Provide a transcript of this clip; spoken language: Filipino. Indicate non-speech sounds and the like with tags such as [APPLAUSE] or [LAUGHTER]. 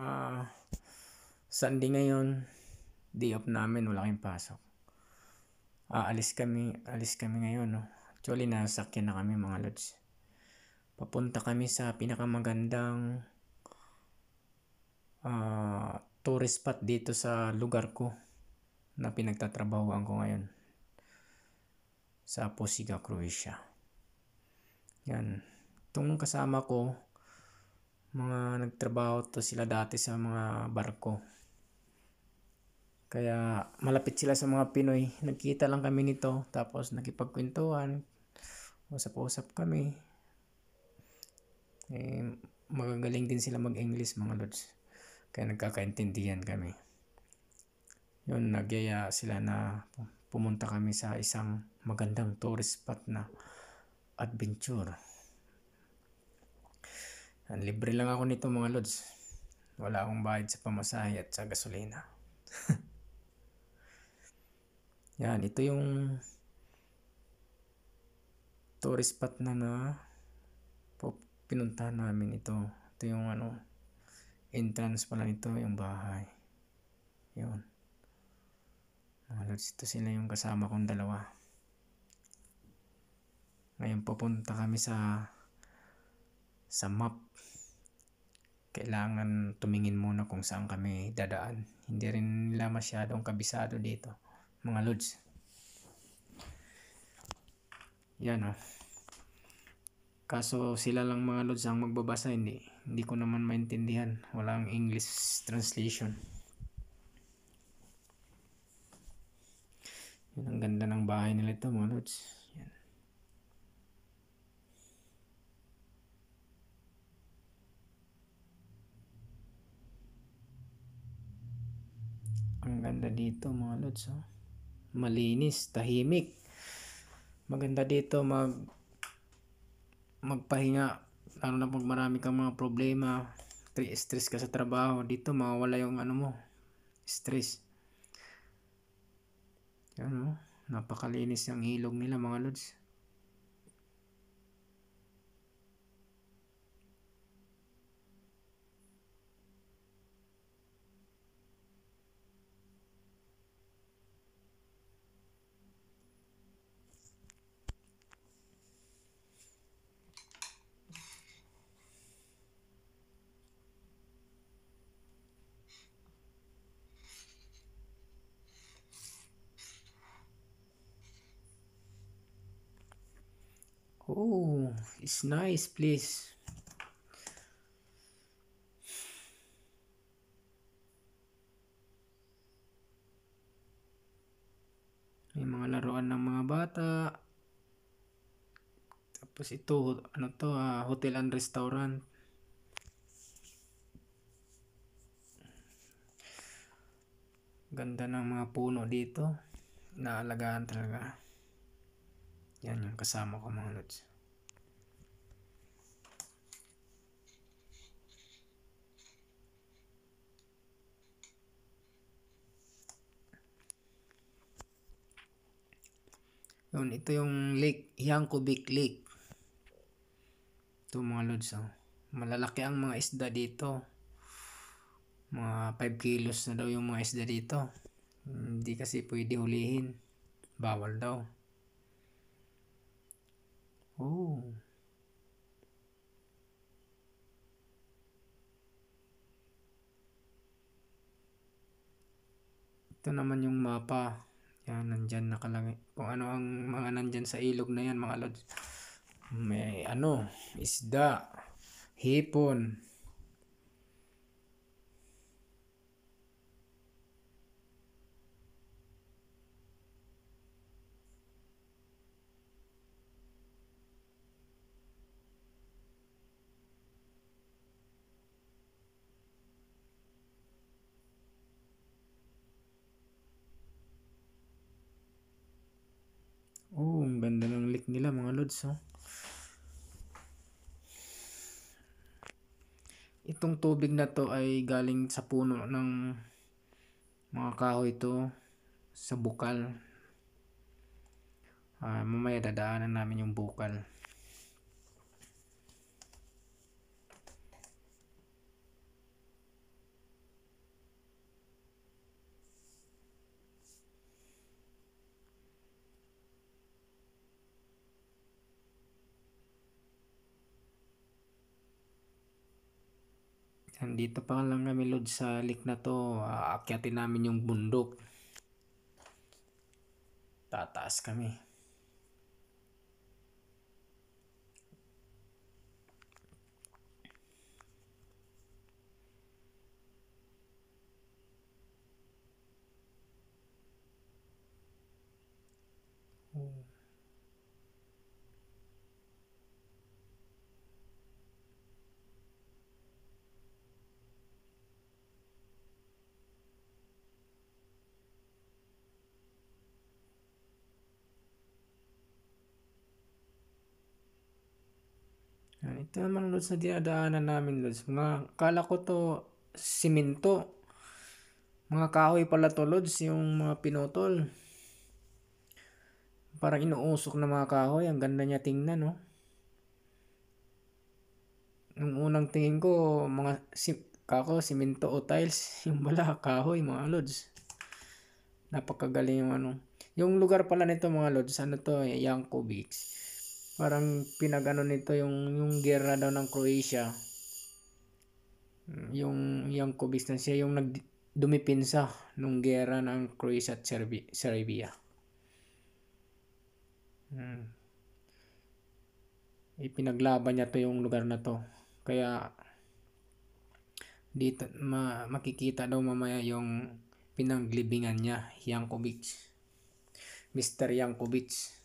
Uh, Sunday ngayon, day off namin, wala kaming pasok. Uh, kami, alis kami ngayon. No? Actually, nasakyan na kami mga lods. Papunta kami sa pinakamagandang uh, tourist spot dito sa lugar ko na pinagtatrabahoan ko ngayon sa Posiga, Croatia. Yan. Itong kasama ko, mga nagtrabaho to sila dati sa mga barko. Kaya malapit sila sa mga Pinoy. Nagkita lang kami nito tapos nakipagkwentuhan. Usap-usap kami. Eh, magagaling din sila mag-English mga lords. Kaya nagkakaintindihan kami. Yun, nagyaya sila na pumunta kami sa isang magandang tourist spot na adventure. Ang libre lang ako nito mga lods. Wala akong bayad sa pamasahe at sa gasolina. [LAUGHS] Yan, ito yung tourist spot na na pinuntahan namin ito. Ito yung ano, entrance pala nito, yung bahay. Yun. Mga lods, ito sila yung kasama kong dalawa. Ngayon pupunta kami sa sa map kailangan tumingin muna kung saan kami dadaan. Hindi rin nila masyadong kabisado dito, mga lods. Yan ha. Ah. Kaso sila lang mga lods ang magbabasa, hindi. Hindi ko naman maintindihan. Walang English translation. Yun, ang ganda ng bahay nila ito mga lods. Ang ganda dito mga lods. Oh. Malinis, tahimik. Maganda dito mag magpahinga. Lalo na pag marami kang mga problema. Stress ka sa trabaho. Dito mawala yung ano mo. Stress. ano, Napakalinis ng ilog nila mga lods. Oh, it's nice place. May mga laruan ng mga bata. Tapos ito, ano to, ah, hotel and restaurant. Ganda ng mga puno dito. Naalagaan talaga. Yan yung kasama ko mga lods. Yun, ito yung lake, Yankovic Lake. Ito mga lods, oh. malalaki ang mga isda dito. Mga 5 kilos na daw yung mga isda dito. Hindi kasi pwede hulihin. Bawal daw. Oh. Ito naman yung mapa. Yan, nandyan nakalagay. Kung ano ang mga nandyan sa ilog na yan, mga lods. May ano, isda, hipon, Ang ganda ng lick nila mga lods. Oh. Itong tubig na to ay galing sa puno ng mga kahoy to sa bukal. Uh, mamaya dadaanan namin yung bukal. Nandito pa lang kami load sa lake na to. Aakyatin namin yung bundok. Tataas kami. Yan, ito naman lods na dinadaanan namin lods. Mga, kala ko to siminto. Mga kahoy pala to lods, yung mga pinotol. Parang inuusok na mga kahoy. Ang ganda niya tingnan, no? Oh. Nung unang tingin ko, mga sim kako, siminto o tiles. [LAUGHS] Yung bala, kahoy, mga lods. Napakagaling yung ano. Yung lugar pala nito mga lods, ano to, eh, Yankovics parang pinagano nito yung yung gera daw ng Croatia hmm. yung yung Kubistan siya yung nag dumipinsa nung gera ng Croatia at Serbi, Serbia Mm. ipinaglaban niya to yung lugar na to kaya dito ma, makikita daw mamaya yung pinanglibingan niya Yankovic Mr. Yankovic